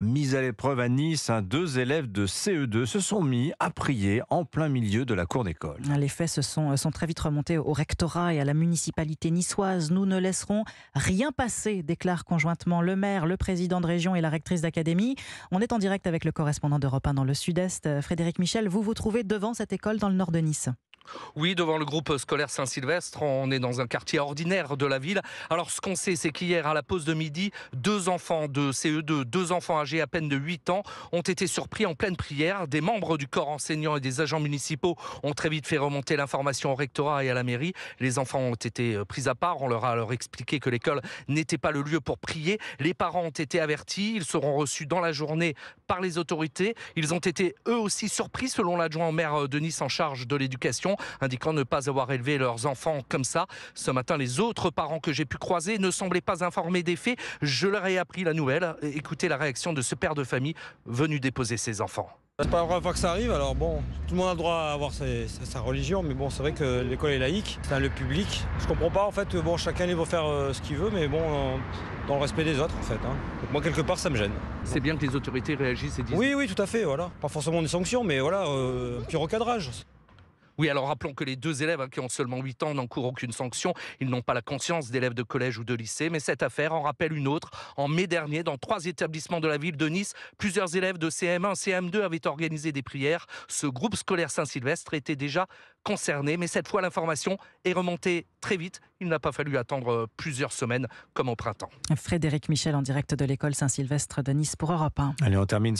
Mise à l'épreuve à Nice, hein, deux élèves de CE2 se sont mis à prier en plein milieu de la cour d'école. Ah, les faits se sont, euh, sont très vite remontés au rectorat et à la municipalité niçoise. Nous ne laisserons rien passer, déclarent conjointement le maire, le président de région et la rectrice d'académie. On est en direct avec le correspondant d'Europe 1 dans le sud-est, euh, Frédéric Michel. Vous vous trouvez devant cette école dans le nord de Nice. Oui, devant le groupe scolaire Saint-Sylvestre, on est dans un quartier ordinaire de la ville. Alors ce qu'on sait, c'est qu'hier, à la pause de midi, deux enfants de CE2, deux enfants âgés à peine de 8 ans, ont été surpris en pleine prière. Des membres du corps enseignant et des agents municipaux ont très vite fait remonter l'information au rectorat et à la mairie. Les enfants ont été euh, pris à part, on leur a alors expliqué que l'école n'était pas le lieu pour prier. Les parents ont été avertis, ils seront reçus dans la journée par les autorités. Ils ont été eux aussi surpris, selon l'adjoint au maire euh, de Nice en charge de l'éducation indiquant ne pas avoir élevé leurs enfants comme ça. Ce matin, les autres parents que j'ai pu croiser ne semblaient pas informés des faits. Je leur ai appris la nouvelle. Écoutez la réaction de ce père de famille venu déposer ses enfants. C'est pas la première fois que ça arrive, alors bon, tout le monde a le droit à avoir sa religion, mais bon, c'est vrai que l'école est laïque, c'est un lieu public. Je comprends pas, en fait, bon, chacun libre faire euh, ce qu'il veut, mais bon, euh, dans le respect des autres, en fait. Hein. moi, quelque part, ça me gêne. C'est bien que les autorités réagissent et disent. Oui, oui, tout à fait, voilà. Pas forcément des sanctions, mais voilà, euh, un petit recadrage. Oui, alors rappelons que les deux élèves hein, qui ont seulement 8 ans n'encourent aucune sanction. Ils n'ont pas la conscience d'élèves de collège ou de lycée, mais cette affaire en rappelle une autre. En mai dernier, dans trois établissements de la ville de Nice, plusieurs élèves de CM1, CM2 avaient organisé des prières. Ce groupe scolaire Saint-Sylvestre était déjà concerné, mais cette fois l'information est remontée très vite. Il n'a pas fallu attendre euh, plusieurs semaines comme au printemps. Frédéric Michel en direct de l'école Saint-Sylvestre de Nice pour Europe 1. Allez, on termine